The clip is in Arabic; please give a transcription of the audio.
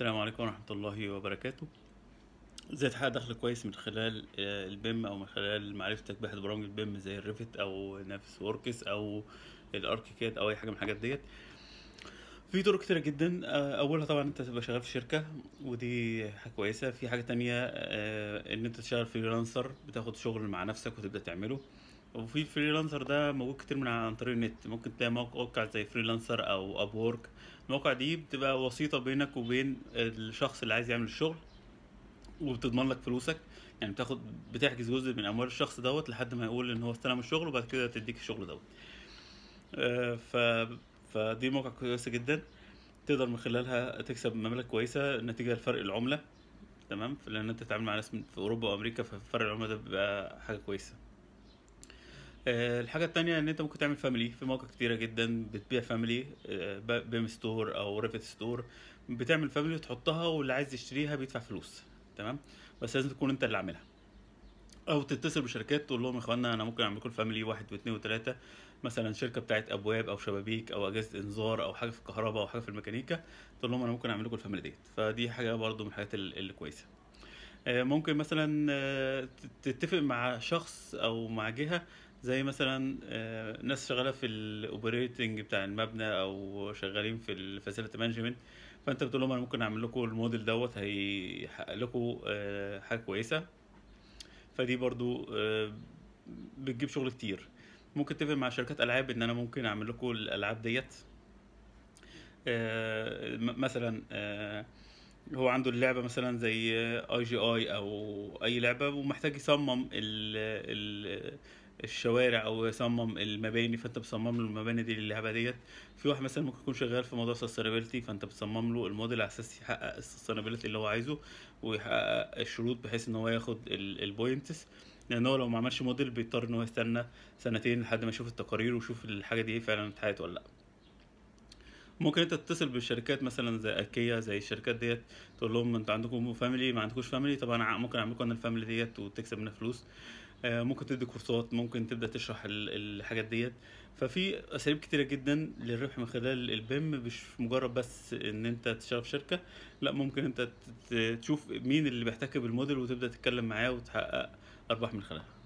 السلام عليكم ورحمة الله وبركاته ازاي تحقق دخل كويس من خلال آه، البيم او من خلال معرفتك باحد برامج البيم زي الريفت او نفس وركس او الأركيكات او اي حاجة من الحاجات ديت في طرق كتيرة جدا آه، اولها طبعا انت تبقى شغال في شركة ودي حاجة كويسة في حاجة تانية آه، ان انت تشتغل فريلانسر بتاخد شغل مع نفسك وتبدأ تعمله وفي فريلانسر ده موجود كتير من عن طريق النت ممكن تلاقي موقع زي فريلانسر او اب وورك المواقع دي بتبقى وسيطه بينك وبين الشخص اللي عايز يعمل الشغل وبتضمن لك فلوسك يعني بتاخد بتحجز جزء من اموال الشخص دوت لحد ما يقول ان هو استلم الشغل وبعد كده تديك الشغل دوت آه، ف فدي موقع كويسه جدا تقدر من خلالها تكسب مبالغ كويسه نتيجه لفرق العمله تمام لان انت تتعامل مع ناس في اوروبا وامريكا ففرق العمله ده بيبقى حاجه كويسه آه، الحاجة التانية ان انت ممكن تعمل فاميلي في مواقع كتيرة جدا بتبيع فاميلي بيم ستور او ريفت ستور بتعمل فاميلي وتحطها واللي عايز يشتريها بيدفع فلوس تمام بس لازم تكون انت اللي عاملها او تتصل بشركات تقول لهم يا اخوانا انا ممكن اعمل لكم فاميلي واحد واثنين وثلاثه مثلا شركه بتاعت ابواب او شبابيك او اجهزه انذار او حاجه في الكهرباء او حاجه في الميكانيكا تقول لهم انا ممكن اعمل لكم الفاميلي ديت فدي حاجه برده من الحاجات اللي كويسه آه، ممكن مثلا آه، تتفق مع شخص او مع جهه زي مثلا آه، ناس شغاله في الاوبريتنج بتاع المبنى او شغالين في الفاسيلتي مانجمنت فانت بتقول لهم انا ممكن اعمل لكم الموديل دوت هيحقق لكم آه، حاجه كويسه فدي برضو آه، بتجيب شغل كتير ممكن تتفق مع شركات العاب ان انا ممكن اعمل لكم الالعاب ديت مثلا هو عنده اللعبه مثلا زي اي جي اي او اي لعبه ومحتاج يصمم ال ال الشوارع او يصمم المباني فانت بتصمم له المباني دي للعبه ديت في واحد مثلا ممكن يكون شغال في موضوع السستينابيلتي فانت بتصمم له الموديل على اساس يحقق السستينابيلتي اللي هو عايزه ويحقق الشروط بحيث ان هو ياخد البوينتس لان هو لو ما عملش موديل بيضطر ان هو يستنى سنتين لحد ما يشوف التقارير ويشوف الحاجه دي إيه فعلا اتحققت ولا لا ممكن انت تتصل بالشركات مثلا زي اكيا زي الشركات ديت تقول لهم انتوا عندكم فاميلي ما عندكوش فاميلي طب انا ممكن اعمل لكم انا الفاميلي ديت وتكسب منها فلوس آه، ممكن تدي كورسات ممكن تبدا تشرح الحاجات ديت ففي اساليب كتيره جدا للربح من خلال البيم مش مجرد بس ان انت تشتغل في شركه لا ممكن انت تشوف مين اللي بيحتكر بالموديل وتبدا تتكلم معاه وتحقق ارباح من خلالها